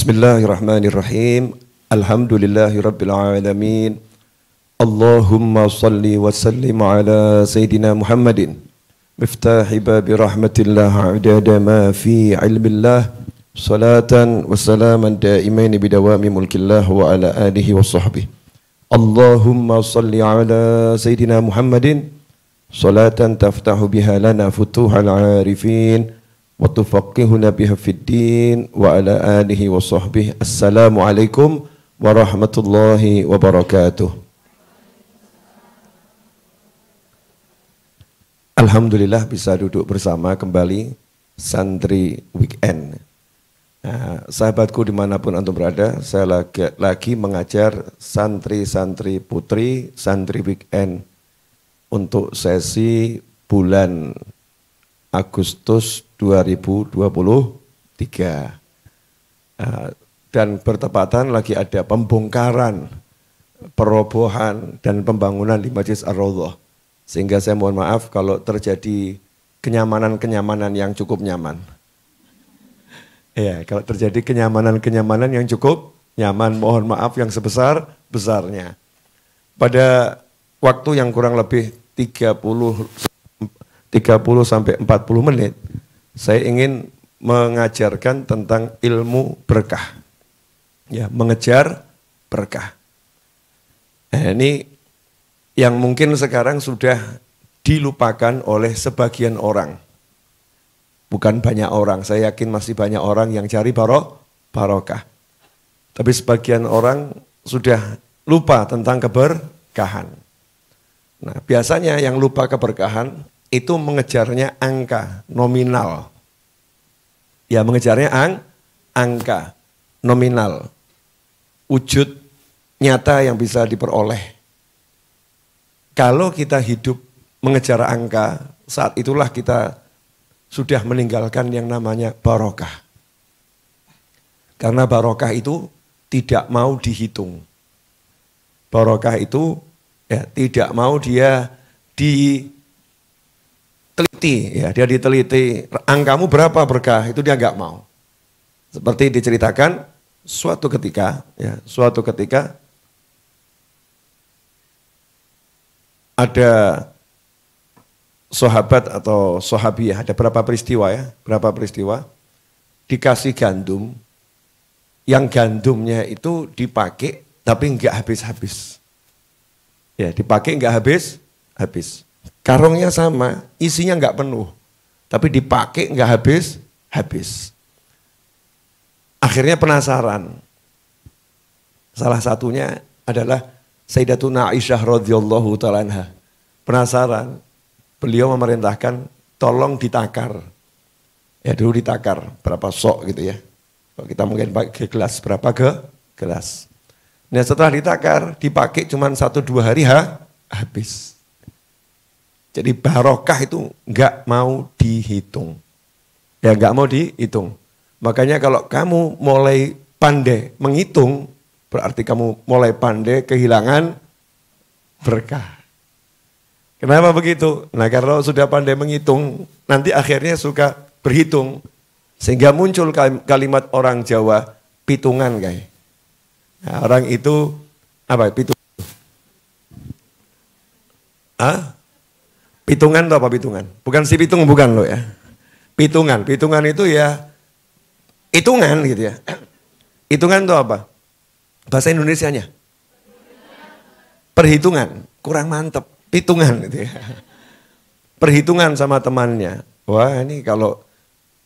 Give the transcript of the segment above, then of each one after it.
Bismillahirrahmanirrahim. Alhamdulillahirrabbilalamin. Allahumma salli wa sallim ala Sayyidina Muhammadin. Miftahi babi rahmatillah adada ma fi ilmillah. Salatan wa salaman daimaini bidawami mulkillah wa ala alihi wa sahbihi. Allahumma salli ala Sayyidina Muhammadin. Salatan taftahu biha lana futuhal arifin. Salatan. wa tufaqqihuna biha fiddin wa ala alihi wa sahbihi. Assalamualaikum warahmatullahi wabarakatuh. Alhamdulillah bisa duduk bersama kembali santri weekend. Nah, sahabatku dimanapun antum berada, saya lagi, lagi mengajar santri-santri putri, santri weekend untuk sesi bulan Agustus 2023. Eh, dan bertepatan lagi ada pembongkaran, perobohan, dan pembangunan di Majlis Ar-Rawdoh. Sehingga saya mohon maaf kalau terjadi kenyamanan-kenyamanan yang cukup nyaman. Ya, kalau terjadi kenyamanan-kenyamanan yang cukup nyaman, mohon maaf yang sebesar-besarnya. Pada waktu yang kurang lebih 30 30 sampai 40 menit saya ingin mengajarkan tentang ilmu berkah. Ya, mengejar berkah. Nah, ini yang mungkin sekarang sudah dilupakan oleh sebagian orang. Bukan banyak orang, saya yakin masih banyak orang yang cari barok, barokah. Tapi sebagian orang sudah lupa tentang keberkahan. Nah, biasanya yang lupa keberkahan itu mengejarnya angka nominal. Ya mengejarnya ang, angka nominal. Wujud nyata yang bisa diperoleh. Kalau kita hidup mengejar angka, saat itulah kita sudah meninggalkan yang namanya barokah. Karena barokah itu tidak mau dihitung. Barokah itu ya, tidak mau dia di teliti ya dia diteliti angkamu berapa berkah itu dia nggak mau seperti diceritakan suatu ketika ya suatu ketika ada sahabat atau sahabiah ada berapa peristiwa ya berapa peristiwa dikasih gandum yang gandumnya itu dipakai tapi nggak habis-habis ya dipakai nggak habis habis Karungnya sama, isinya nggak penuh. Tapi dipakai nggak habis, habis. Akhirnya penasaran. Salah satunya adalah Sayyidatuna Aisyah radhiyallahu taala Penasaran. Beliau memerintahkan tolong ditakar. Ya dulu ditakar berapa sok gitu ya. kita mungkin pakai gelas berapa ke gelas. Nah setelah ditakar dipakai cuma satu dua hari ha, habis. Jadi barokah itu nggak mau dihitung. Ya nggak mau dihitung. Makanya kalau kamu mulai pandai menghitung, berarti kamu mulai pandai kehilangan berkah. Kenapa begitu? Nah karena sudah pandai menghitung, nanti akhirnya suka berhitung. Sehingga muncul kalimat orang Jawa, pitungan guys. Nah, orang itu, apa ya, pitung? Ah? Pitungan itu apa pitungan? Bukan si pitung bukan lo ya. Pitungan, pitungan itu ya hitungan gitu ya. Hitungan itu apa? Bahasa Indonesianya. Perhitungan, kurang mantep. Pitungan gitu ya. Perhitungan sama temannya. Wah ini kalau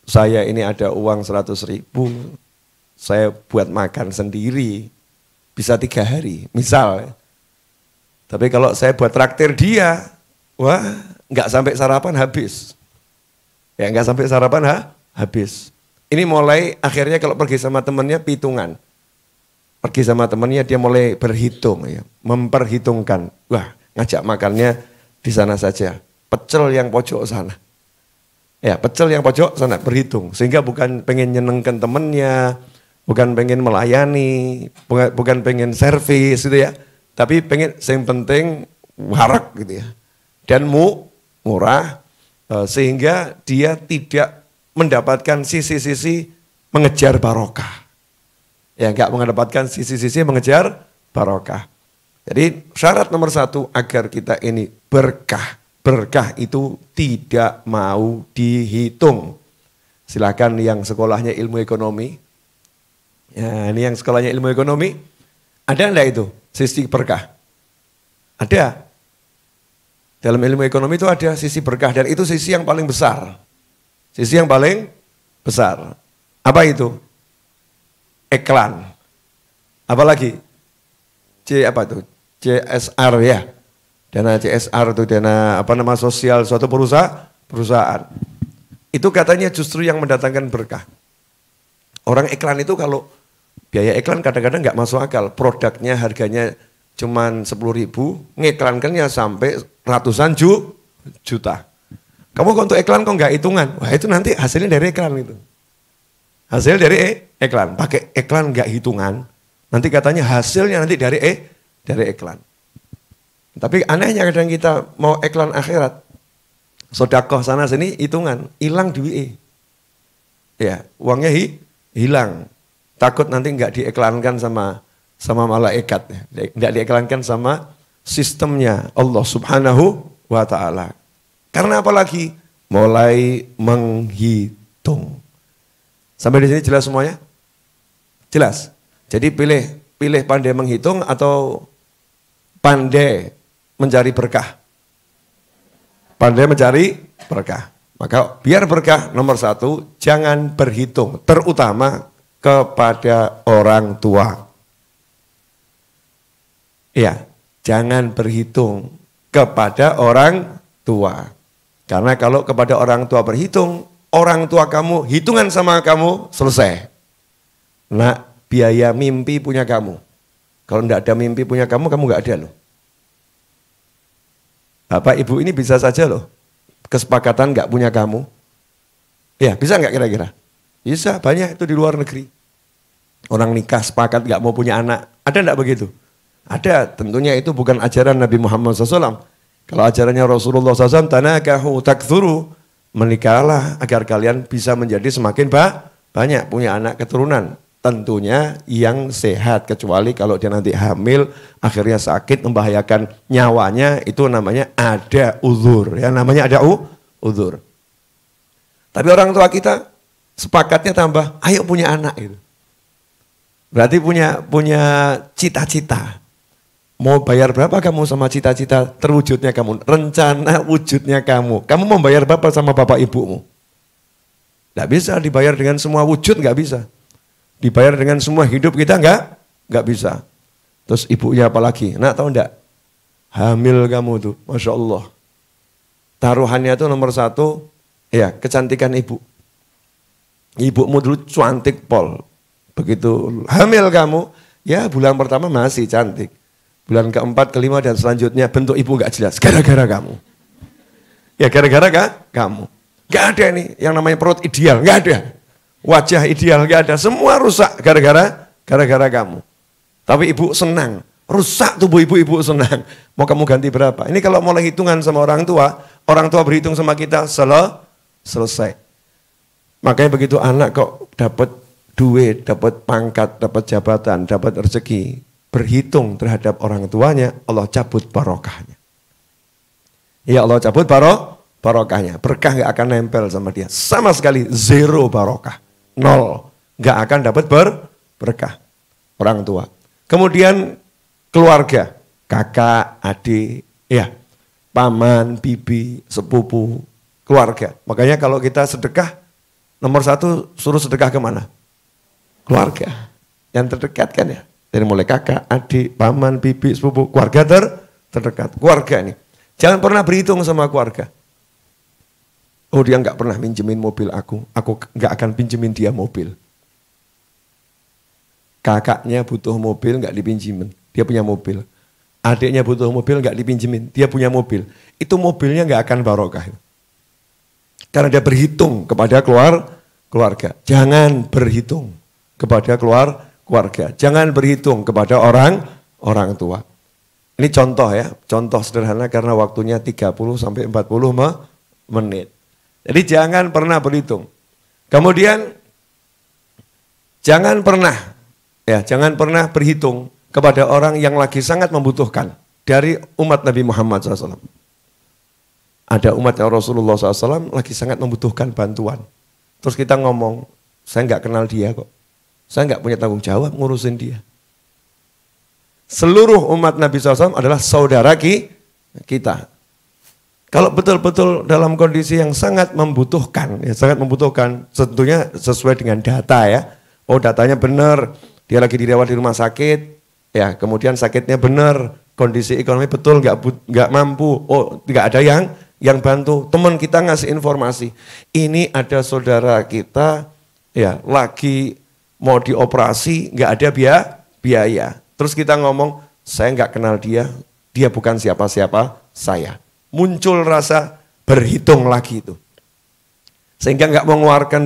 saya ini ada uang 100 ribu, saya buat makan sendiri, bisa tiga hari, misal. Tapi kalau saya buat traktir dia, wah nggak sampai sarapan habis. Ya nggak sampai sarapan ha? habis. Ini mulai akhirnya kalau pergi sama temennya pitungan. Pergi sama temennya dia mulai berhitung ya, memperhitungkan. Wah, ngajak makannya di sana saja. Pecel yang pojok sana. Ya, pecel yang pojok sana berhitung. Sehingga bukan pengen nyenengkan temennya, bukan pengen melayani, bukan pengen servis gitu ya. Tapi pengen yang penting warak gitu ya. Dan mu murah eh, sehingga dia tidak mendapatkan sisi-sisi mengejar barokah. Ya nggak mendapatkan sisi-sisi mengejar barokah. Jadi syarat nomor satu agar kita ini berkah. Berkah itu tidak mau dihitung. silakan yang sekolahnya ilmu ekonomi. Ya, ini yang sekolahnya ilmu ekonomi. Ada enggak itu? Sisi berkah. Ada. Dalam ilmu ekonomi itu ada sisi berkah dan itu sisi yang paling besar. Sisi yang paling besar. Apa itu? Iklan. Apalagi? C apa tuh? CSR ya. Dana CSR itu dana apa nama sosial suatu perusahaan. perusahaan. Itu katanya justru yang mendatangkan berkah. Orang iklan itu kalau biaya iklan kadang-kadang nggak masuk akal. Produknya harganya cuman 10.000, ribu, ngiklankannya sampai ratusan ju, juta. Kamu kok untuk iklan kok nggak hitungan? Wah itu nanti hasilnya dari iklan itu. Hasil dari e-, iklan. Pakai iklan nggak hitungan. Nanti katanya hasilnya nanti dari eh dari iklan. Tapi anehnya kadang kita mau iklan akhirat, sodakoh sana sini hitungan, hilang di duit. E. Ya, uangnya hi, hilang. Takut nanti nggak diiklankan sama sama malaikat, nggak diiklankan sama sistemnya Allah Subhanahu wa taala. Karena apalagi mulai menghitung. Sampai di sini jelas semuanya? Jelas. Jadi pilih pilih pandai menghitung atau pandai mencari berkah. Pandai mencari berkah. Maka biar berkah nomor satu, jangan berhitung, terutama kepada orang tua. Iya, Jangan berhitung kepada orang tua. Karena kalau kepada orang tua berhitung, orang tua kamu hitungan sama kamu selesai. Nak, biaya mimpi punya kamu. Kalau enggak ada mimpi punya kamu, kamu enggak ada loh. Bapak ibu ini bisa saja loh. Kesepakatan enggak punya kamu. Ya, bisa enggak kira-kira? Bisa, banyak itu di luar negeri. Orang nikah sepakat nggak mau punya anak. Ada nggak begitu? Ada, tentunya itu bukan ajaran Nabi Muhammad SAW. Kalau ajarannya Rasulullah SAW, tanakahu takthuru, menikahlah agar kalian bisa menjadi semakin ba banyak, punya anak keturunan. Tentunya yang sehat, kecuali kalau dia nanti hamil, akhirnya sakit, membahayakan nyawanya, itu namanya ada uzur. Ya, namanya ada u, uzur. Tapi orang tua kita sepakatnya tambah, ayo punya anak. itu. Berarti punya punya cita-cita. Mau bayar berapa kamu sama cita-cita terwujudnya kamu? Rencana wujudnya kamu. Kamu mau bayar berapa sama bapak ibumu? Tidak bisa dibayar dengan semua wujud, nggak bisa. Dibayar dengan semua hidup kita nggak? Nggak bisa. Terus ibunya apalagi? Nak tahu tidak? Hamil kamu tuh, Masya Allah. Taruhannya itu nomor satu, ya kecantikan ibu. Ibumu dulu cantik pol. Begitu hamil kamu, ya bulan pertama masih cantik. Bulan keempat, kelima, dan selanjutnya bentuk ibu nggak jelas. Gara-gara kamu. Ya gara-gara gak? kamu. Gak ada nih yang namanya perut ideal, gak ada. Wajah ideal gak ada, semua rusak gara-gara gara-gara kamu. Tapi ibu senang, rusak tubuh ibu-ibu senang. Mau kamu ganti berapa? Ini kalau mau hitungan sama orang tua, orang tua berhitung sama kita selesai. Makanya begitu anak kok dapat duit, dapat pangkat, dapat jabatan, dapat rezeki, berhitung terhadap orang tuanya, Allah cabut barokahnya. Ya Allah cabut barok, barokahnya. Berkah nggak akan nempel sama dia. Sama sekali zero barokah. Nol. Nggak akan dapat ber, berkah. Orang tua. Kemudian keluarga. Kakak, adik, ya paman, bibi, sepupu, keluarga. Makanya kalau kita sedekah, nomor satu suruh sedekah kemana? Keluarga. Yang terdekat kan ya. Dari mulai kakak, adik, paman, bibi, sepupu, keluarga ter terdekat. Keluarga ini, Jangan pernah berhitung sama keluarga. Oh dia nggak pernah minjemin mobil aku, aku nggak akan pinjemin dia mobil. Kakaknya butuh mobil nggak dipinjemin, dia punya mobil. Adiknya butuh mobil nggak dipinjemin, dia punya mobil. Itu mobilnya nggak akan barokah. Karena dia berhitung kepada keluar keluarga. Jangan berhitung kepada keluar keluarga. Jangan berhitung kepada orang orang tua. Ini contoh ya, contoh sederhana karena waktunya 30 sampai 40 menit. Jadi jangan pernah berhitung. Kemudian jangan pernah ya, jangan pernah berhitung kepada orang yang lagi sangat membutuhkan dari umat Nabi Muhammad SAW. Ada umat yang Rasulullah SAW lagi sangat membutuhkan bantuan. Terus kita ngomong, saya nggak kenal dia kok. Saya nggak punya tanggung jawab ngurusin dia. Seluruh umat Nabi SAW adalah saudara kita. Kalau betul-betul dalam kondisi yang sangat membutuhkan, ya sangat membutuhkan, tentunya sesuai dengan data ya. Oh datanya benar, dia lagi dirawat di rumah sakit, ya kemudian sakitnya benar, kondisi ekonomi betul nggak nggak mampu, oh nggak ada yang yang bantu, teman kita ngasih informasi. Ini ada saudara kita ya lagi mau dioperasi nggak ada biaya, biaya. Terus kita ngomong, saya nggak kenal dia, dia bukan siapa-siapa saya. Muncul rasa berhitung lagi itu. Sehingga nggak mengeluarkan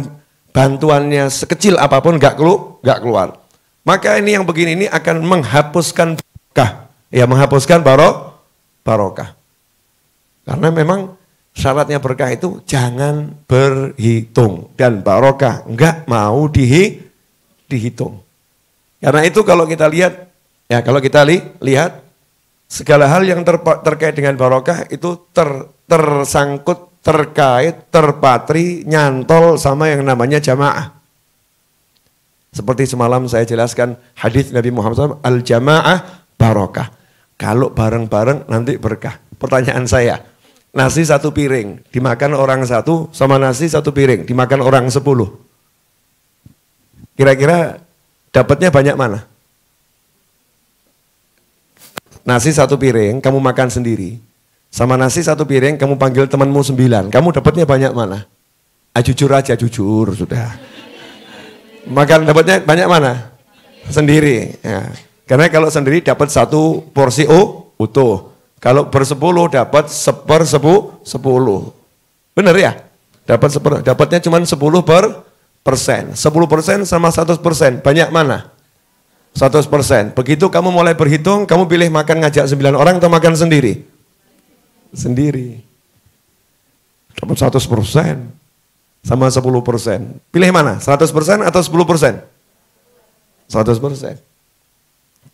bantuannya sekecil apapun nggak kelu, nggak keluar. Maka ini yang begini ini akan menghapuskan barokah. Ya menghapuskan barok, barokah. Karena memang syaratnya berkah itu jangan berhitung dan barokah nggak mau dihitung dihitung. Karena itu kalau kita lihat, ya kalau kita li, lihat, segala hal yang ter, terkait dengan barokah itu ter, tersangkut, terkait, terpatri, nyantol sama yang namanya jamaah. Seperti semalam saya jelaskan hadis Nabi Muhammad SAW, al-jamaah barokah. Kalau bareng-bareng nanti berkah. Pertanyaan saya, nasi satu piring dimakan orang satu sama nasi satu piring dimakan orang sepuluh Kira-kira dapatnya banyak mana? Nasi satu piring, kamu makan sendiri. Sama nasi satu piring, kamu panggil temanmu sembilan. Kamu dapatnya banyak mana? Ah, jujur aja, jujur sudah. Makan dapatnya banyak mana? Sendiri. Ya. Karena kalau sendiri dapat satu porsi oh, utuh. Kalau bersepuluh dapat seper sepuluh. Benar ya? Dapat seper, dapatnya cuma sepuluh per persen. 10 persen sama 100 persen. Banyak mana? 100 persen. Begitu kamu mulai berhitung, kamu pilih makan ngajak 9 orang atau makan sendiri? Sendiri. Dapat 100 persen. Sama 10 persen. Pilih mana? 100 persen atau 10 persen? 100 persen.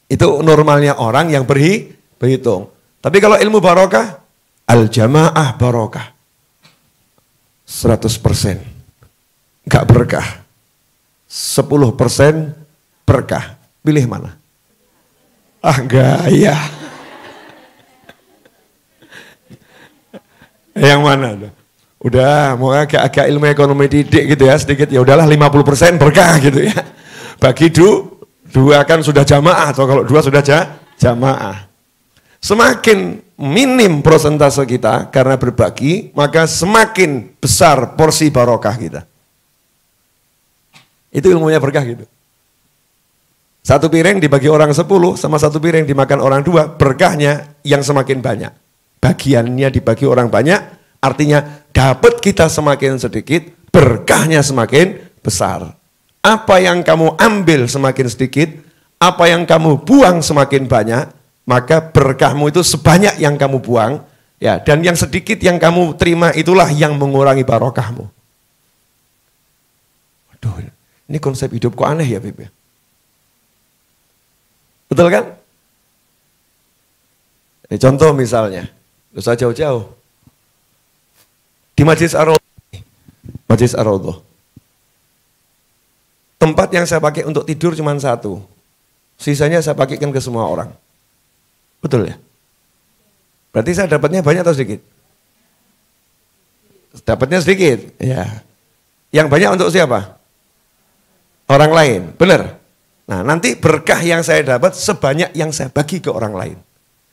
Itu normalnya orang yang berhi, berhitung. Tapi kalau ilmu barokah, al-jamaah barokah. 100 persen. Gak berkah. 10% berkah. Pilih mana? Ah enggak, ya. Yang mana? Udah, mau agak-agak ilmu ekonomi didik gitu ya sedikit. Ya udahlah 50% berkah gitu ya. Bagi du, dua kan sudah jamaah. Atau kalau dua sudah ja, jamaah. Semakin minim prosentase kita karena berbagi, maka semakin besar porsi barokah kita. Itu ilmunya berkah gitu. Satu piring dibagi orang sepuluh sama satu piring dimakan orang dua, berkahnya yang semakin banyak. Bagiannya dibagi orang banyak, artinya dapat kita semakin sedikit, berkahnya semakin besar. Apa yang kamu ambil semakin sedikit, apa yang kamu buang semakin banyak, maka berkahmu itu sebanyak yang kamu buang, ya dan yang sedikit yang kamu terima itulah yang mengurangi barokahmu. Aduh, ini konsep hidup kok aneh ya Beb ya. Betul kan? Ini eh, contoh misalnya, lu jauh-jauh. Di Majlis ar Majlis ar Tempat yang saya pakai untuk tidur cuma satu. Sisanya saya pakaikan ke semua orang. Betul ya? Berarti saya dapatnya banyak atau sedikit? Dapatnya sedikit, ya. Yang banyak untuk siapa? orang lain. Benar? Nah, nanti berkah yang saya dapat sebanyak yang saya bagi ke orang lain.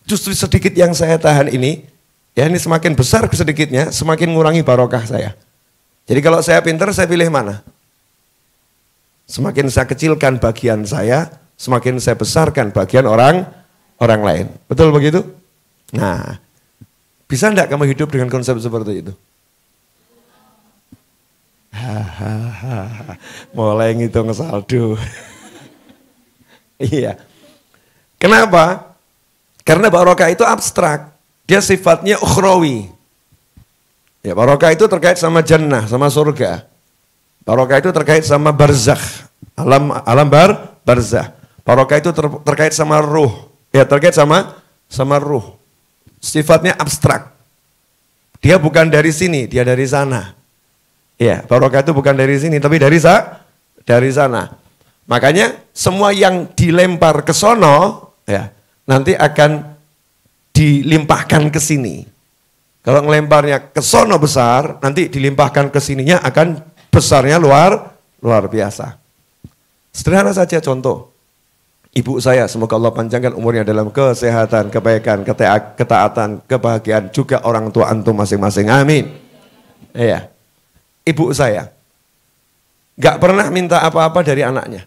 Justru sedikit yang saya tahan ini, ya ini semakin besar sedikitnya, semakin mengurangi barokah saya. Jadi kalau saya pinter, saya pilih mana? Semakin saya kecilkan bagian saya, semakin saya besarkan bagian orang orang lain. Betul begitu? Nah, bisa enggak kamu hidup dengan konsep seperti itu? Hahaha, mulai ngitung saldo. iya. Kenapa? Karena barokah itu abstrak. Dia sifatnya ukhrawi. Ya, barokah itu terkait sama jannah, sama surga. Barokah itu terkait sama barzakh, alam alam bar barzakh. Barokah itu ter, terkait sama ruh. Ya, terkait sama sama ruh. Sifatnya abstrak. Dia bukan dari sini, dia dari sana. Ya, barokah itu bukan dari sini, tapi dari sa dari sana. Makanya semua yang dilempar ke sono, ya, nanti akan dilimpahkan ke sini. Kalau ngelemparnya ke sono besar, nanti dilimpahkan ke sininya akan besarnya luar luar biasa. Sederhana saja contoh. Ibu saya, semoga Allah panjangkan umurnya dalam kesehatan, kebaikan, keta ketaatan, kebahagiaan, juga orang tua antum masing-masing. Amin. Iya ibu saya. Gak pernah minta apa-apa dari anaknya.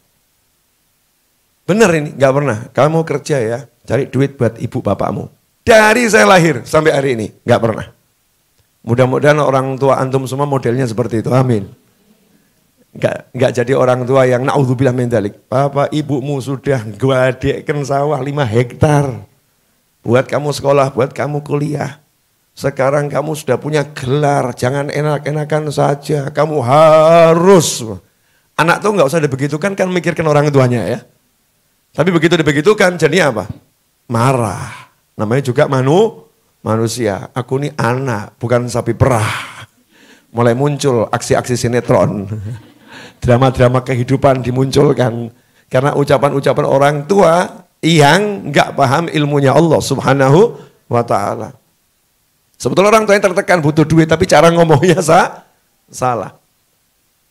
Bener ini, gak pernah. Kamu kerja ya, cari duit buat ibu bapakmu. Dari saya lahir sampai hari ini, gak pernah. Mudah-mudahan orang tua antum semua modelnya seperti itu, amin. Gak, gak jadi orang tua yang na'udzubillah mendalik. Bapak ibumu sudah gua dekkan sawah 5 hektar Buat kamu sekolah, buat kamu kuliah. Sekarang kamu sudah punya gelar, jangan enak-enakan saja. Kamu harus. Anak tuh nggak usah dibegitukan kan mikirkan orang tuanya ya. Tapi begitu dibegitukan jadi apa? Marah. Namanya juga manu, manusia. Aku ini anak, bukan sapi perah. Mulai muncul aksi-aksi sinetron. Drama-drama kehidupan dimunculkan. Karena ucapan-ucapan orang tua yang nggak paham ilmunya Allah subhanahu wa ta'ala. Sebetulnya orang tuanya tertekan butuh duit tapi cara ngomongnya sa salah.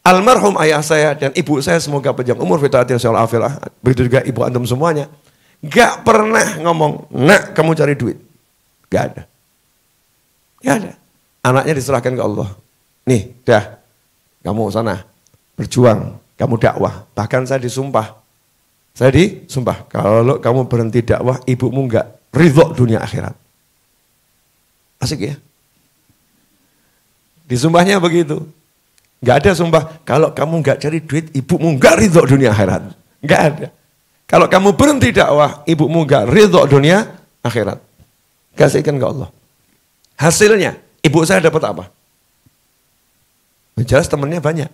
Almarhum ayah saya dan ibu saya semoga panjang umur fitaatil afilah. Begitu juga ibu antum semuanya. Gak pernah ngomong, nak kamu cari duit. Gak ada. Gak ada. Anaknya diserahkan ke Allah. Nih, dah. Kamu sana. Berjuang. Kamu dakwah. Bahkan saya disumpah. Saya disumpah. Kalau kamu berhenti dakwah, ibumu gak ridho dunia akhirat. Asik ya? disumpahnya begitu. Gak ada sumpah, kalau kamu gak cari duit, ibumu gak ridho dunia akhirat. Gak ada. Kalau kamu berhenti dakwah, ibumu gak ridho dunia akhirat. Kasihkan ke Allah. Hasilnya, ibu saya dapat apa? Jelas temennya banyak.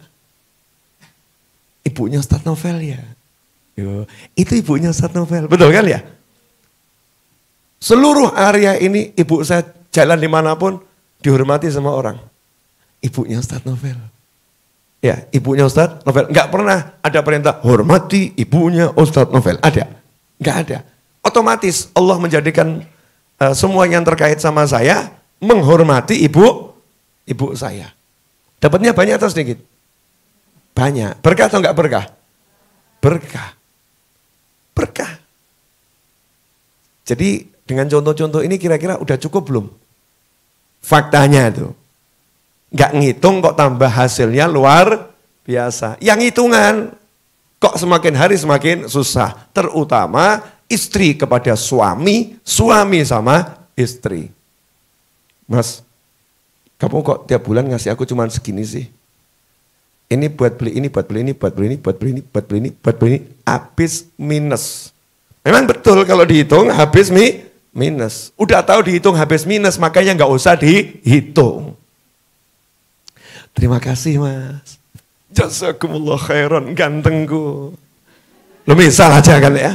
Ibunya Ustadz Novel ya. itu ibunya Ustadz Novel, betul kan ya? Seluruh area ini ibu saya jalan dimanapun dihormati sama orang. Ibunya Ustadz Novel. Ya, ibunya Ustadz Novel. Enggak pernah ada perintah hormati ibunya Ustadz Novel. Ada? Enggak ada. Otomatis Allah menjadikan uh, semua yang terkait sama saya menghormati ibu ibu saya. Dapatnya banyak atau sedikit? Banyak. Berkah atau enggak berkah? Berkah. Berkah. Jadi dengan contoh-contoh ini kira-kira udah cukup belum? faktanya itu. Gak ngitung kok tambah hasilnya luar biasa. Yang hitungan kok semakin hari semakin susah. Terutama istri kepada suami, suami sama istri. Mas, kamu kok tiap bulan ngasih aku cuma segini sih? Ini buat beli ini, buat beli ini, buat beli ini, buat beli ini, buat beli ini, buat beli ini, habis minus. Memang betul kalau dihitung habis mi minus. Udah tahu dihitung habis minus, makanya nggak usah dihitung. Terima kasih mas. Jazakumullah khairan gantengku. Lo misal aja kan ya.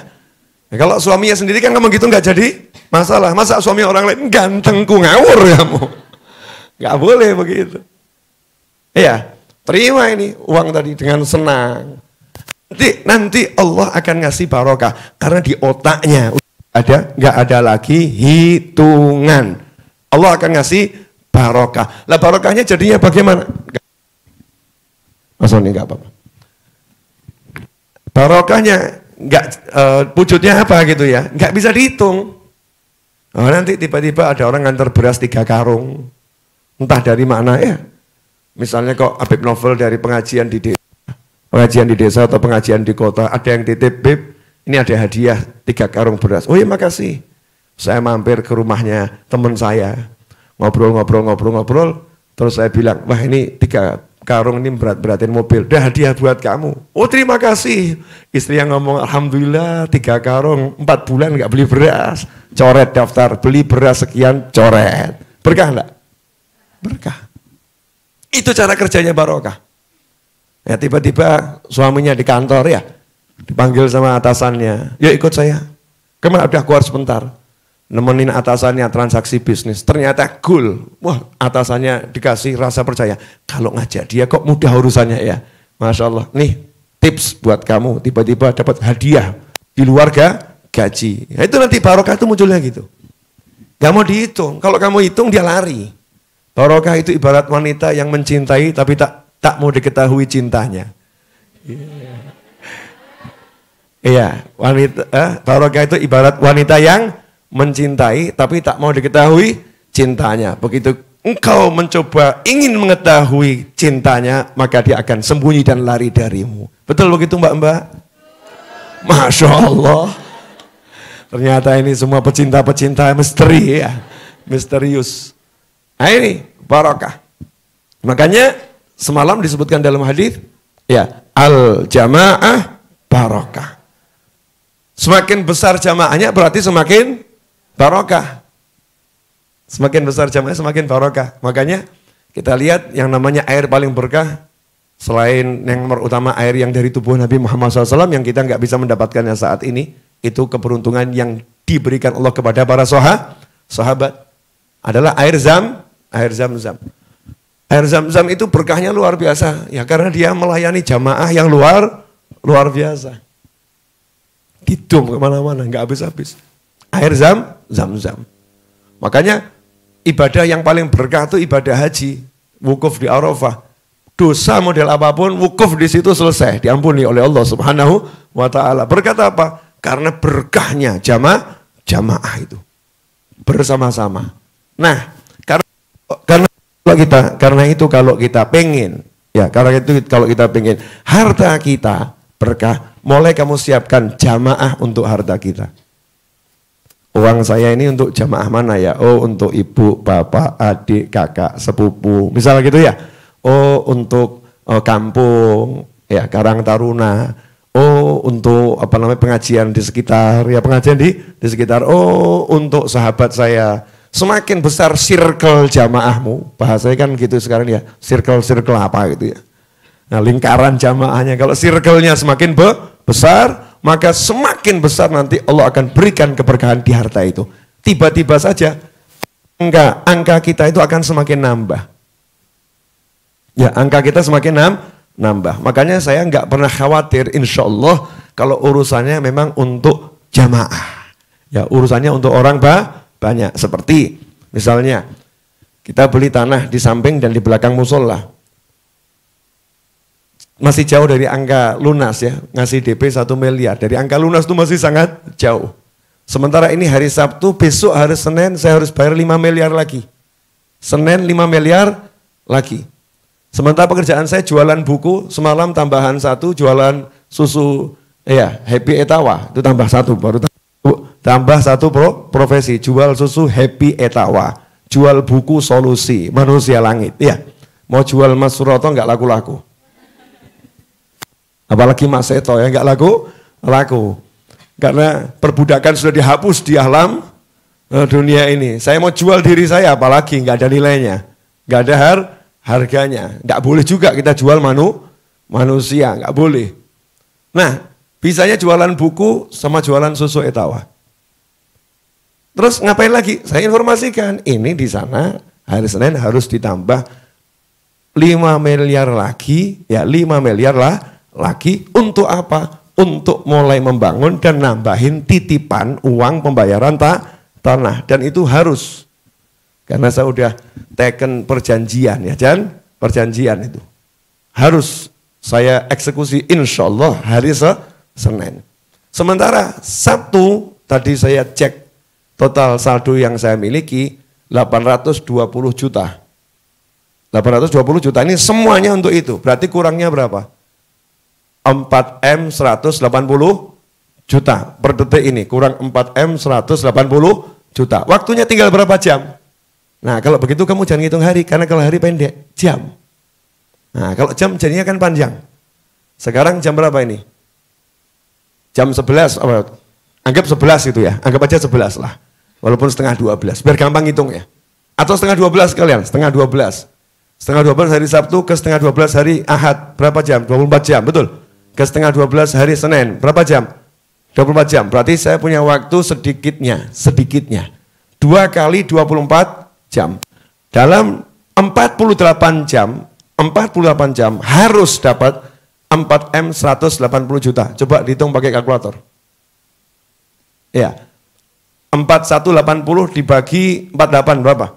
ya kalau suaminya sendiri kan ngomong gitu nggak jadi masalah. Masa suami orang lain gantengku ngawur kamu. Nggak boleh begitu. Iya, terima ini uang tadi dengan senang. Nanti, nanti Allah akan ngasih barokah karena di otaknya ada nggak ada lagi hitungan. Allah akan ngasih barokah. Lah barokahnya jadinya bagaimana? Mas Oni nggak apa-apa. Barokahnya nggak e, wujudnya apa gitu ya? Nggak bisa dihitung. Oh, nanti tiba-tiba ada orang nganter beras tiga karung, entah dari mana ya. Misalnya kok Abib Novel dari pengajian di desa, pengajian di desa atau pengajian di kota, ada yang titip Bib, ini ada hadiah tiga karung beras. Oh iya makasih. Saya mampir ke rumahnya teman saya. Ngobrol-ngobrol-ngobrol-ngobrol. Terus saya bilang, wah ini tiga karung ini berat-beratin mobil. Dah hadiah buat kamu. Oh terima kasih. Istri yang ngomong, Alhamdulillah tiga karung, empat bulan nggak beli beras. Coret daftar, beli beras sekian, coret. Berkah enggak? Berkah. Itu cara kerjanya barokah. Ya tiba-tiba suaminya di kantor ya, Dipanggil sama atasannya, ya ikut saya. Kemarin udah keluar sebentar. Nemenin atasannya transaksi bisnis. Ternyata cool. Wah atasannya dikasih rasa percaya. Kalau ngajak dia kok mudah urusannya ya. Masya Allah. Nih tips buat kamu. Tiba-tiba dapat hadiah di luar ga, gaji. Ya, itu nanti barokah itu munculnya gitu. Gak mau dihitung. Kalau kamu hitung dia lari. Barokah itu ibarat wanita yang mencintai tapi tak tak mau diketahui cintanya. Yeah. Iya, wanita eh, taroka itu ibarat wanita yang mencintai tapi tak mau diketahui cintanya. Begitu engkau mencoba ingin mengetahui cintanya, maka dia akan sembunyi dan lari darimu. Betul begitu mbak-mbak? Masya Allah. Ternyata ini semua pecinta-pecinta misteri ya. Misterius. Nah ini, barokah. Makanya semalam disebutkan dalam hadis ya al jamaah barokah. Semakin besar jamaahnya berarti semakin barokah. Semakin besar jamaahnya semakin barokah. Makanya kita lihat yang namanya air paling berkah selain yang utama air yang dari tubuh Nabi Muhammad SAW yang kita nggak bisa mendapatkannya saat ini itu keberuntungan yang diberikan Allah kepada para soha, sahabat adalah air zam air zam zam air zam zam itu berkahnya luar biasa ya karena dia melayani jamaah yang luar luar biasa didom kemana-mana, nggak habis-habis. Air zam, zam, zam. Makanya ibadah yang paling berkah itu ibadah haji. Wukuf di Arafah. Dosa model apapun, wukuf di situ selesai. Diampuni oleh Allah subhanahu wa ta'ala. Berkata apa? Karena berkahnya jamaah, jamaah itu. Bersama-sama. Nah, karena, karena kalau kita karena itu kalau kita pengen ya karena itu kalau kita pengen harta kita berkah mulai kamu siapkan jamaah untuk harta kita. Uang saya ini untuk jamaah mana ya? Oh untuk ibu, bapak, adik, kakak, sepupu. misalnya gitu ya. Oh untuk oh, kampung, ya Karang Taruna. Oh untuk apa namanya pengajian di sekitar. Ya pengajian di di sekitar. Oh untuk sahabat saya. Semakin besar circle jamaahmu. Bahasanya kan gitu sekarang ya. Circle-circle apa gitu ya. Nah lingkaran jamaahnya. Kalau circle-nya semakin be besar, maka semakin besar nanti Allah akan berikan keberkahan di harta itu. Tiba-tiba saja angka angka kita itu akan semakin nambah. Ya, angka kita semakin nam, nambah. Makanya saya nggak pernah khawatir, insya Allah kalau urusannya memang untuk jamaah. Ya, urusannya untuk orang bah, banyak. Seperti misalnya kita beli tanah di samping dan di belakang musola masih jauh dari angka lunas ya, ngasih DP 1 miliar. Dari angka lunas itu masih sangat jauh. Sementara ini hari Sabtu, besok hari Senin saya harus bayar 5 miliar lagi. Senin 5 miliar lagi. Sementara pekerjaan saya jualan buku, semalam tambahan satu, jualan susu, ya Happy Etawa, itu tambah satu, baru tambah satu pro, profesi, jual susu Happy Etawa, jual buku solusi, manusia langit, ya. Mau jual Mas Suroto nggak laku-laku. Apalagi Mas Seto yang nggak laku, laku. Karena perbudakan sudah dihapus di alam eh, dunia ini. Saya mau jual diri saya apalagi nggak ada nilainya, nggak ada har harganya. Nggak boleh juga kita jual manu manusia, nggak boleh. Nah, bisanya jualan buku sama jualan susu etawa. Terus ngapain lagi? Saya informasikan, ini di sana hari Senin harus ditambah 5 miliar lagi, ya 5 miliar lah lagi untuk apa? Untuk mulai membangun dan nambahin titipan uang pembayaran ta tanah dan itu harus karena saya udah taken perjanjian ya Jan perjanjian itu harus saya eksekusi insya Allah hari se Senin. Sementara Sabtu tadi saya cek total saldo yang saya miliki 820 juta. 820 juta ini semuanya untuk itu. Berarti kurangnya berapa? 4M 180 juta per detik ini. Kurang 4M 180 juta. Waktunya tinggal berapa jam? Nah kalau begitu kamu jangan hitung hari karena kalau hari pendek, jam. Nah kalau jam jadinya kan panjang. Sekarang jam berapa ini? Jam 11, apa? anggap 11 itu ya, anggap aja 11 lah. Walaupun setengah 12, biar gampang hitung ya. Atau setengah 12 kalian, setengah 12. Setengah 12 hari Sabtu ke setengah 12 hari Ahad, berapa jam? 24 jam, betul? ke setengah 12 hari Senin. Berapa jam? 24 jam. Berarti saya punya waktu sedikitnya, sedikitnya. 2 kali 24 jam. Dalam 48 jam, 48 jam harus dapat 4M 180 juta. Coba dihitung pakai kalkulator. Ya. 4180 dibagi 48 berapa?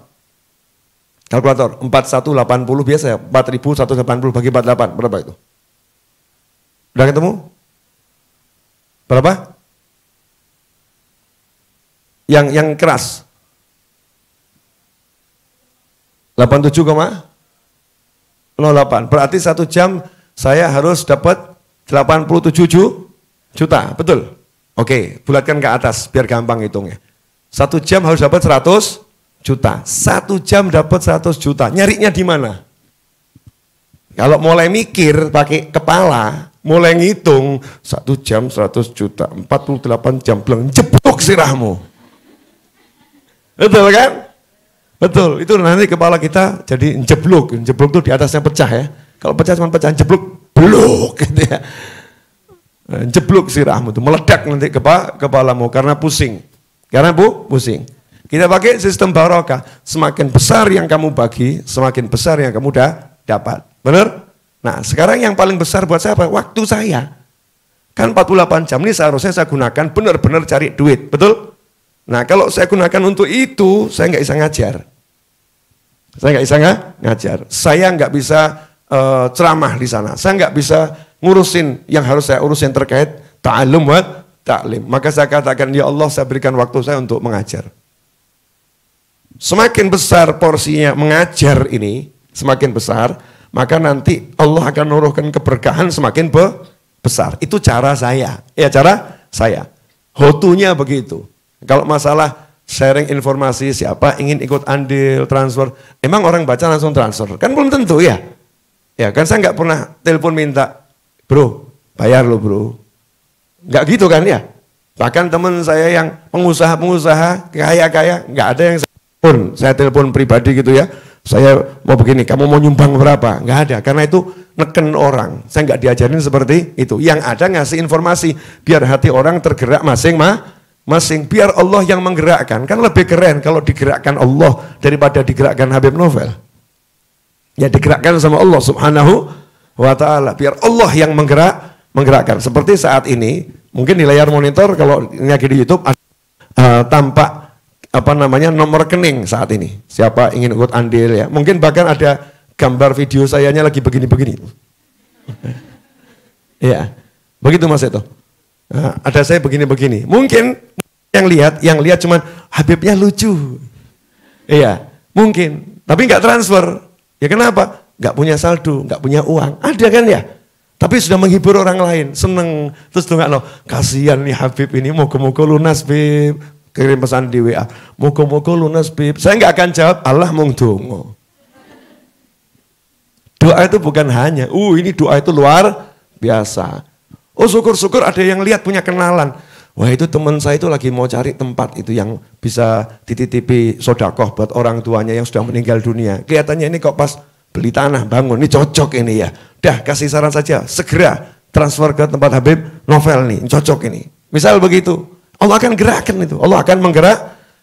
Kalkulator. 4180 biasa ya, 4180 bagi 48 berapa itu? Sudah ketemu? Berapa? Yang yang keras. 87,08. Berarti satu jam saya harus dapat 87 juta, betul? Oke, bulatkan ke atas biar gampang hitungnya. Satu jam harus dapat 100 juta. Satu jam dapat 100 juta. Nyarinya di mana? Kalau mulai mikir pakai kepala, mulai ngitung satu jam seratus juta empat puluh delapan jam belum jebuk sirahmu betul kan betul itu nanti kepala kita jadi jeblok jeblok tuh di atasnya pecah ya kalau pecah cuma pecah jeblok blok gitu ya eh, jeblok sirahmu itu meledak nanti kepala kepalamu karena pusing karena bu pusing kita pakai sistem barokah. Semakin besar yang kamu bagi, semakin besar yang kamu dah dapat. Benar? Nah sekarang yang paling besar buat saya apa? Waktu saya. Kan 48 jam ini seharusnya saya gunakan benar-benar cari duit, betul? Nah kalau saya gunakan untuk itu, saya nggak bisa ngajar. Saya nggak bisa ngajar. Saya nggak bisa uh, ceramah di sana. Saya nggak bisa ngurusin yang harus saya urus yang terkait ta'alum wa ta'lim. Maka saya katakan, ya Allah saya berikan waktu saya untuk mengajar. Semakin besar porsinya mengajar ini, semakin besar, maka nanti Allah akan nuruhkan keberkahan semakin be besar. Itu cara saya. Ya cara saya. Hotunya begitu. Kalau masalah sharing informasi siapa ingin ikut andil transfer, emang orang baca langsung transfer? Kan belum tentu ya. Ya kan saya nggak pernah telepon minta, bro bayar lo bro. Nggak gitu kan ya. Bahkan teman saya yang pengusaha-pengusaha kaya-kaya nggak ada yang saya saya telepon pribadi gitu ya saya mau begini, kamu mau nyumbang berapa? Enggak ada, karena itu neken orang. Saya nggak diajarin seperti itu. Yang ada ngasih informasi, biar hati orang tergerak masing ma masing. Biar Allah yang menggerakkan. Kan lebih keren kalau digerakkan Allah daripada digerakkan Habib Novel. Ya digerakkan sama Allah subhanahu wa ta'ala. Biar Allah yang menggerak, menggerakkan. Seperti saat ini, mungkin di layar monitor kalau lagi di Youtube, uh, tampak apa namanya nomor rekening saat ini. Siapa ingin ikut andil ya. Mungkin bahkan ada gambar video sayanya lagi begini-begini. ya, begitu mas itu. Nah, ada saya begini-begini. Mungkin yang lihat, yang lihat cuman Habibnya lucu. Iya, mungkin. Tapi nggak transfer. Ya kenapa? Nggak punya saldo, nggak punya uang. Ada kan ya? Tapi sudah menghibur orang lain, seneng. Terus tuh nggak lo kasihan nih Habib ini, mau moga lunas, Bib. Kirim pesan di WA. Moga-moga lunas bib. Saya nggak akan jawab Allah mung Doa itu bukan hanya, uh ini doa itu luar biasa. Oh syukur-syukur ada yang lihat punya kenalan. Wah itu teman saya itu lagi mau cari tempat itu yang bisa dititipi sodakoh buat orang tuanya yang sudah meninggal dunia. Kelihatannya ini kok pas beli tanah bangun, ini cocok ini ya. Dah kasih saran saja, segera transfer ke tempat Habib Novel nih, cocok ini. Misal begitu. Allah akan gerakkan itu. Allah akan menggerak,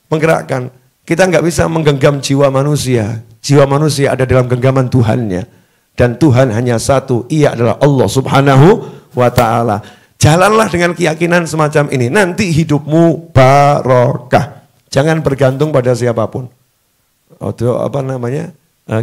menggerakkan. Kita nggak bisa menggenggam jiwa manusia. Jiwa manusia ada dalam genggaman Tuhannya. Dan Tuhan hanya satu. Ia adalah Allah subhanahu wa ta'ala. Jalanlah dengan keyakinan semacam ini. Nanti hidupmu barokah. Jangan bergantung pada siapapun. Atau apa namanya? Eh,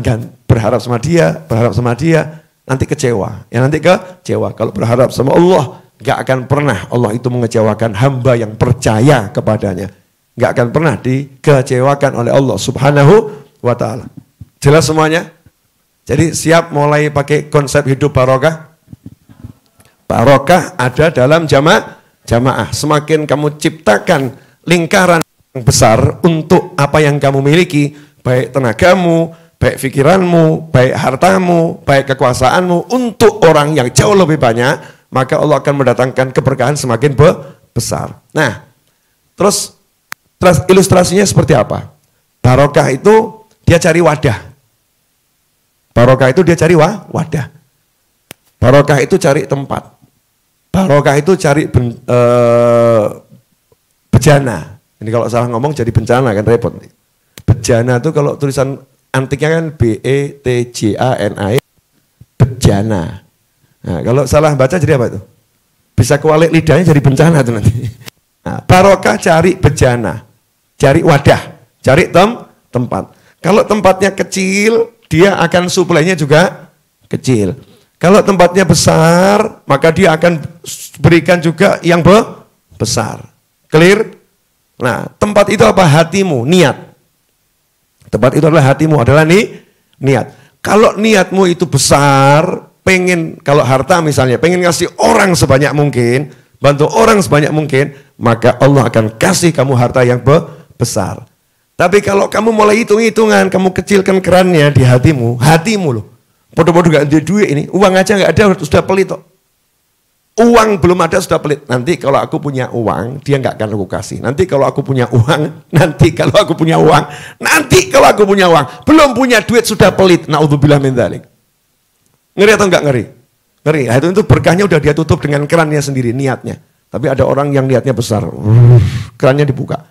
berharap sama dia, berharap sama dia. Nanti kecewa. Ya nanti kecewa. Kalau berharap sama Allah, Gak akan pernah Allah itu mengecewakan hamba yang percaya kepadanya. Gak akan pernah dikecewakan oleh Allah subhanahu wa ta'ala. Jelas semuanya? Jadi siap mulai pakai konsep hidup barokah? Barokah ada dalam jamaah. Jamaah, semakin kamu ciptakan lingkaran yang besar untuk apa yang kamu miliki, baik tenagamu, baik pikiranmu, baik hartamu, baik kekuasaanmu, untuk orang yang jauh lebih banyak, maka Allah akan mendatangkan keberkahan semakin be besar. Nah, terus ilustrasinya seperti apa? Barokah itu dia cari wadah. Barokah itu dia cari wah, wadah. Barokah itu cari tempat. Barokah itu cari ben, e, bejana. Ini kalau salah ngomong jadi bencana kan repot. Bejana itu kalau tulisan antiknya kan B E T J A N A. -E, bejana. Nah, kalau salah baca jadi apa itu? Bisa kualik lidahnya jadi bencana tuh nanti. Nah, barokah cari bejana, cari wadah, cari tem tempat. Kalau tempatnya kecil, dia akan suplainya juga kecil. Kalau tempatnya besar, maka dia akan berikan juga yang be besar. Clear? Nah, tempat itu apa? Hatimu, niat. Tempat itu adalah hatimu, adalah nih niat. Kalau niatmu itu besar, pengen kalau harta misalnya pengen ngasih orang sebanyak mungkin, bantu orang sebanyak mungkin, maka Allah akan kasih kamu harta yang be besar. Tapi kalau kamu mulai hitung-hitungan, kamu kecilkan kerannya di hatimu, hatimu loh. bodoh bodoh gak ada duit ini, uang aja gak ada sudah pelit kok. Uang belum ada sudah pelit. Nanti kalau aku punya uang, dia gak akan aku kasih. Nanti kalau aku punya uang, nanti kalau aku punya uang, nanti kalau aku punya uang, belum punya duit sudah pelit. Naudzubillah min mentalik Ngeri atau enggak ngeri? Ngeri. Nah, itu, itu berkahnya udah dia tutup dengan kerannya sendiri, niatnya. Tapi ada orang yang niatnya besar. Kerannya dibuka.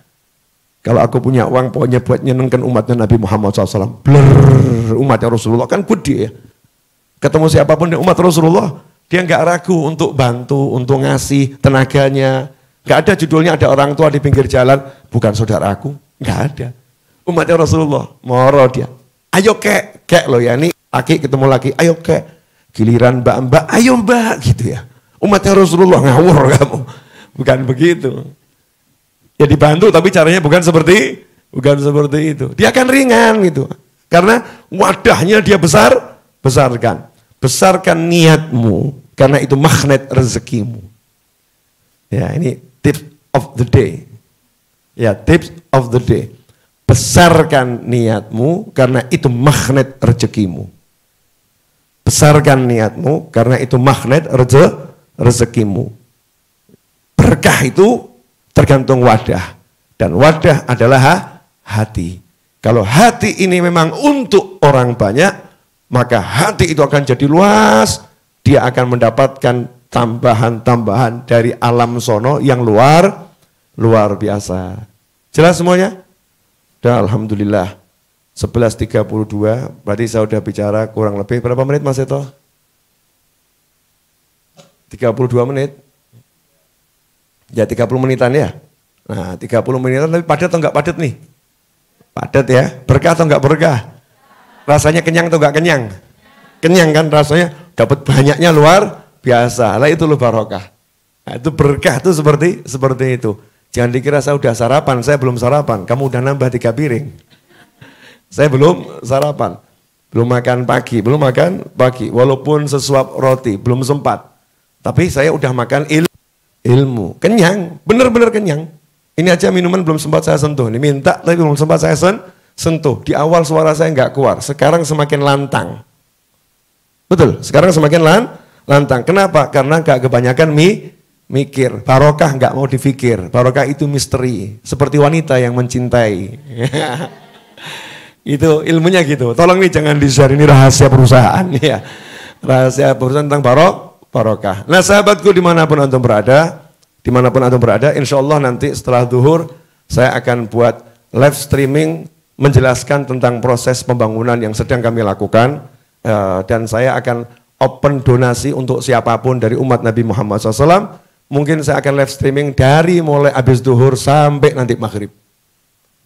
Kalau aku punya uang, pokoknya buat nyenengkan umatnya Nabi Muhammad SAW. Blur, umatnya Rasulullah. Kan gede ya. Ketemu siapapun di umat Rasulullah, dia enggak ragu untuk bantu, untuk ngasih tenaganya. Nggak ada judulnya ada orang tua di pinggir jalan, bukan saudara aku. Enggak ada. Umatnya Rasulullah, moro dia. Ayo kek, kek loh ya, ini Aki ketemu lagi, ayo kek. Giliran mbak-mbak, ayo mbak gitu ya. Umatnya Rasulullah ngawur kamu. Bukan begitu. Ya dibantu tapi caranya bukan seperti bukan seperti itu. Dia akan ringan gitu. Karena wadahnya dia besar, besarkan. Besarkan niatmu karena itu magnet rezekimu. Ya, ini tips of the day. Ya, tips of the day besarkan niatmu karena itu magnet rezekimu. Besarkan niatmu karena itu magnet reze, rezekimu. Berkah itu tergantung wadah. Dan wadah adalah hati. Kalau hati ini memang untuk orang banyak, maka hati itu akan jadi luas. Dia akan mendapatkan tambahan-tambahan dari alam sono yang luar luar biasa. Jelas semuanya? Dan alhamdulillah. 11.32, berarti saya sudah bicara kurang lebih berapa menit Mas Eto? 32 menit. Ya 30 menitan ya. Nah 30 menitan tapi padat atau enggak padat nih? Padat ya, berkah atau enggak berkah? Rasanya kenyang atau enggak kenyang? Kenyang kan rasanya, dapat banyaknya luar biasa. Lah itu loh barokah. Nah, itu berkah tuh seperti seperti itu. Jangan dikira saya udah sarapan, saya belum sarapan. Kamu udah nambah tiga piring. Saya belum sarapan, belum makan pagi, belum makan pagi. Walaupun sesuap roti, belum sempat. Tapi saya udah makan il ilmu. Kenyang, bener-bener kenyang. Ini aja minuman belum sempat saya sentuh. Ini minta tapi belum sempat saya sen sentuh. Di awal suara saya nggak keluar. Sekarang semakin lantang. Betul, sekarang semakin lan lantang. Kenapa? Karena nggak kebanyakan mi mikir. Barokah nggak mau difikir. Barokah itu misteri. Seperti wanita yang mencintai. Itu ilmunya gitu. Tolong nih jangan di-share ini rahasia perusahaan ya. Rahasia perusahaan tentang barok barokah. Nah sahabatku dimanapun antum berada, dimanapun antum berada, insya Allah nanti setelah duhur saya akan buat live streaming menjelaskan tentang proses pembangunan yang sedang kami lakukan eh, dan saya akan open donasi untuk siapapun dari umat Nabi Muhammad SAW. Mungkin saya akan live streaming dari mulai habis duhur sampai nanti maghrib.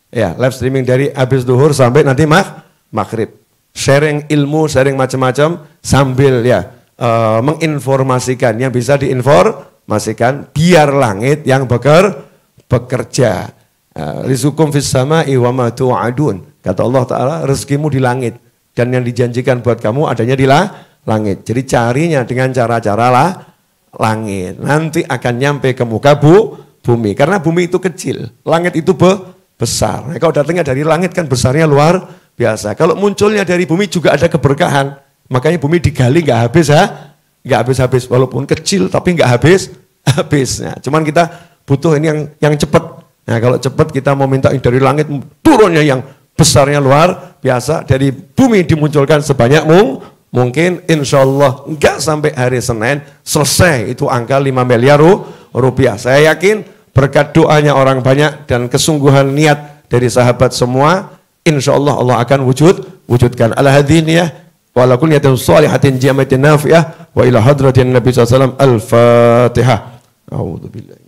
Ya, live streaming dari habis duhur sampai nanti mah maghrib. Sharing ilmu, sharing macam-macam sambil ya uh, menginformasikan yang bisa diinformasikan biar langit yang beker bekerja. Eh, Rizukum fis sama iwama adun Kata Allah Ta'ala, rezekimu di langit. Dan yang dijanjikan buat kamu adanya di lah, langit. Jadi carinya dengan cara-cara lah, langit. Nanti akan nyampe ke muka bu, bumi. Karena bumi itu kecil. Langit itu be, besar. Nah, kalau datangnya dari langit kan besarnya luar biasa. Kalau munculnya dari bumi juga ada keberkahan. Makanya bumi digali nggak habis ya, nggak habis-habis. Walaupun kecil tapi nggak habis habisnya. Cuman kita butuh ini yang yang cepat. Nah kalau cepat kita mau minta dari langit turunnya yang besarnya luar biasa dari bumi dimunculkan sebanyak mung mungkin insya Allah nggak sampai hari Senin selesai itu angka 5 miliar rupiah. Saya yakin berkat doanya orang banyak dan kesungguhan niat dari sahabat semua, insya Allah Allah akan wujud, wujudkan. Al-Hadiniyah, walakun yatim salihatin jiamatin nafiah, wa ila hadratin Nabi SAW, Al-Fatihah. A'udhu billahi.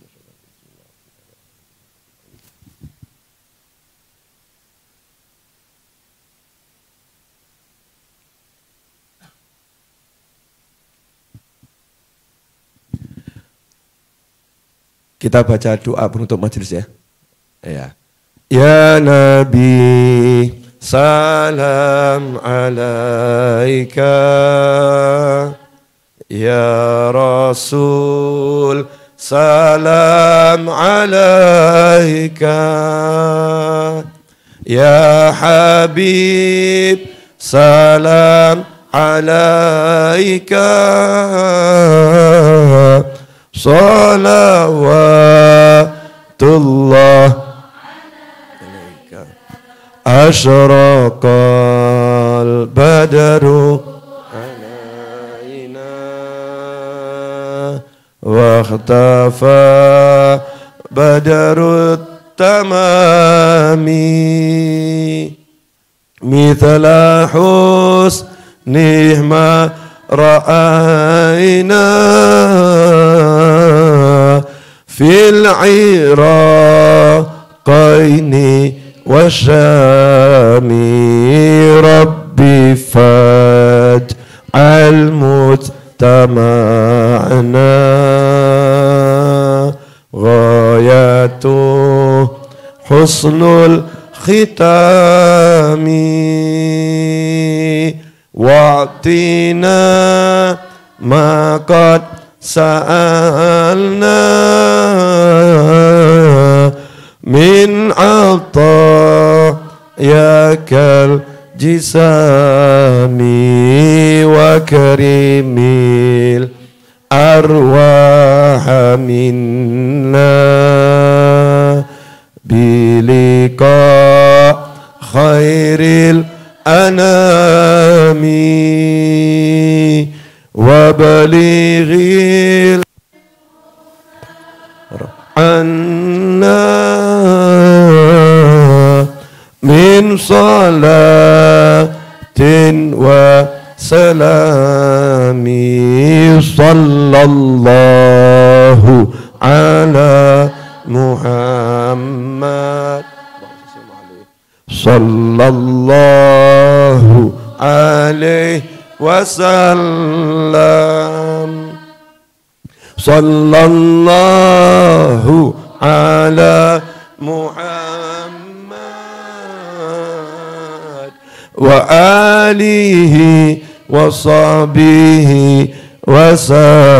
Kita baca doa penutup majelis ya. Ya. Ya Nabi, salam alaika. Ya Rasul, salam alaika. Ya Habib, salam alaika. صلوات الله عليك أشرق البدر علينا واختفى بدر التمام مثل حسنه ما رأينا في العراقين وشامي ربي فات تمعنا غاية حسن الختام واعطينا ما قد سألنا من عطاياك الجسام وكريم الأرواح منا بلقاء خير الأنام وبلي وسلم صلى الله على محمد وآله وصحبه وسلم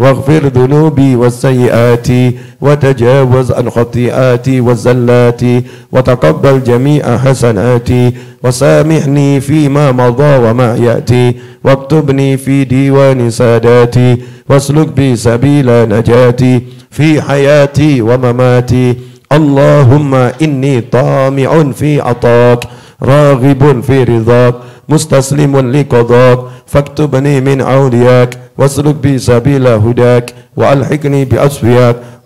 واغفر ذنوبي والسيئات وتجاوز عن خطيئاتي والزلات وتقبل جميع حسناتي وسامحني فيما مضى وما يأتي واكتبني في ديوان ساداتي واسلك بي سبيل نجاتي في حياتي ومماتي اللهم إني طامع في عطاك راغب في رضاك مستسلم لقضاك فاكتبني من min واسلك بي bi sabila وألحقني wa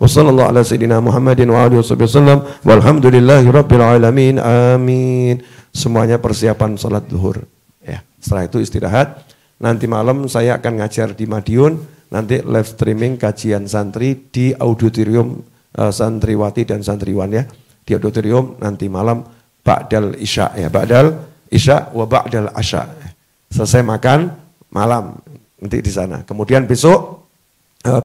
وصلى bi على سيدنا محمد وعلى sayyidina Muhammadin wa alihi wasallam walhamdulillahi rabbil amin semuanya persiapan salat duhur. ya setelah itu istirahat nanti malam saya akan ngajar di Madiun nanti live streaming kajian santri di auditorium uh, santriwati dan santriwan ya di auditorium nanti malam Ba'dal Isya ya Ba'dal isya wa ba'dal asya. Selesai makan malam nanti di sana. Kemudian besok